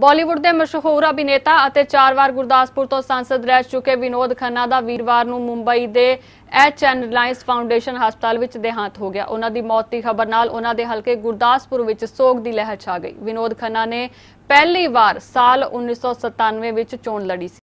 ਬਾਲੀਵੁੱਡ ਦੇ ਮਸ਼ਹੂਰ ਅਭਿਨੇਤਾ ਅਤੇ ਚਾਰ ਵਾਰ ਗੁਰਦਾਸਪੁਰ ਤੋਂ ਸੰਸਦ ਰਹਿ ਚੁੱਕੇ ਵਿਨੋਦ ਖੰਨਾ ਦਾ ਵੀਰਵਾਰ ਨੂੰ ਮੁੰਬਈ ਦੇ ਐਚ ਐਨ ਰਿਲਾਇੰਸ ਫਾਊਂਡੇਸ਼ਨ ਹਸਪਤਾਲ ਵਿੱਚ ਦੇਹਾਂਤ ਹੋ ਗਿਆ ਉਹਨਾਂ ਦੀ ਮੌਤ ਦੀ ਖਬਰ ਨਾਲ ਉਹਨਾਂ ਦੇ ਹਲਕੇ ਗੁਰਦਾਸਪੁਰ ਵਿੱਚ ਸੋਗ ਦੀ ਲਹਿਰ ਛਾ ਗਈ ਵਿਨੋਦ ਖੰਨਾ ਨੇ ਪਹਿਲੀ ਵਾਰ ਸਾਲ 1997 ਵਿੱਚ ਚੋਣ ਲੜੀ